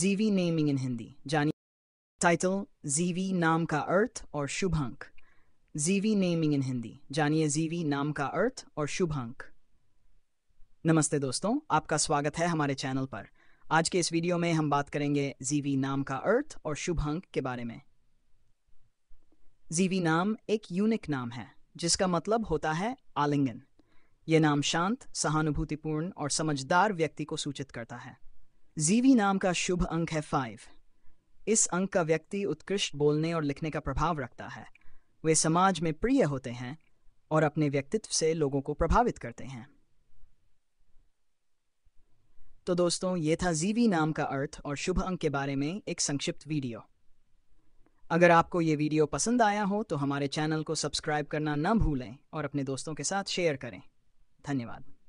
जीवी नेमिंग इन हिंदी जानिए टाइटल जीवी नाम का अर्थ और शुभांक जीवी नेमिंग इन हिंदी जानिए जीवी नाम का अर्थ और अंक नमस्ते दोस्तों आपका स्वागत है हमारे चैनल पर आज के इस वीडियो में हम बात करेंगे जीवी नाम का अर्थ और अंक के बारे में जीवी नाम एक यूनिक नाम है जिसका मतलब होता है आलिंगन ये नाम शांत सहानुभूतिपूर्ण और समझदार व्यक्ति को सूचित करता है जीवी नाम का शुभ अंक है फाइव इस अंक का व्यक्ति उत्कृष्ट बोलने और लिखने का प्रभाव रखता है वे समाज में प्रिय होते हैं और अपने व्यक्तित्व से लोगों को प्रभावित करते हैं तो दोस्तों ये था जीवी नाम का अर्थ और शुभ अंक के बारे में एक संक्षिप्त वीडियो अगर आपको ये वीडियो पसंद आया हो तो हमारे चैनल को सब्सक्राइब करना न भूलें और अपने दोस्तों के साथ शेयर करें धन्यवाद